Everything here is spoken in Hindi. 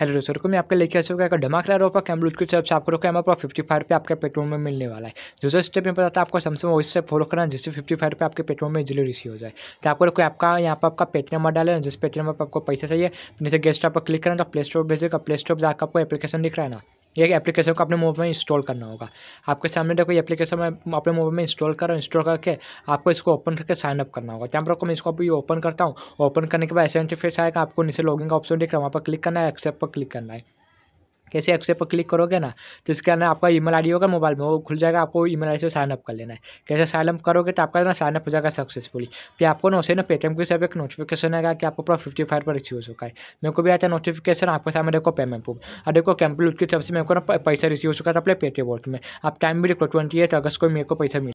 हेलो दोस्तों को मैं आपके लेके आ चुका है धमाकेदार ऑफर कैमरूज की तरफ से आपको रखो है पर फिफ्टी फाइव पर आपके पेट्रोल में मिलने वाला है दूसरा स्टेप में पता था आपको सैमसंग वॉइस से फॉलो करना जिससे फिफ्टी फाइव पर आपके पेट्रोल में इजिली रिसीव हो जाए तो आपको रखो आपका यहाँ पर आपका पेट नंबर डाले जिस पेट नंबर पर तो आपको पैसा चाहिए जैसे गेस्ट पर क्लिक करना तो प्ले स्टोर भेजेगा प्ले स्टोर पर आपको एप्लीकेशन दिख रहा है ना ये एप्लीकेशन को अपने मोबाइल में इंस्टॉल करना होगा आपके सामने देखो ये एप्लीकेशन मैं अपने मोबाइल में इंस्टॉल कर रहा हूँ इंस्टॉल करके आपको इसको ओपन करके साइन अप करना होगा यहाँ पर मैं इसको अभी ओपन करता हूँ ओपन करने के बाद ऐसे एंटीफेस आएगा आपको नीचे लॉगिंग का ऑप्शन दिख रहा है वहाँ पर क्लिक करना है एक्सेप्ट पर क्लिक करना है कैसे एक्सेप्ट पर क्लिक करोगे ना तो इसके अंदर आपका ईमेल आईडी होगा मोबाइल में वो खुल जाएगा आपको ईमेल आईडी से साइन अप कर लेना है कैसे साइन अप करोगे तो आपका ना साइन अप हो जाएगा सक्सेसफुली फिर आपको ना उसे ना पेटीएम के सब एक नोटिफिकेशन आएगा कि आपको पूरा फिफ्टी फाइव पर रिसीव हो चुका है मेरे को भी आता है नोटिफिकेशन आपके सामने देखो पेमेंट प्रूफ और देखो कैंपलूट की तरफ से मेरे को ना पैसा रिसीव हो चुका था अपने पेटीएम वॉलेट में आप टाइम भी देखो ट्वेंटी एट अगस्त को मेरे को पैसा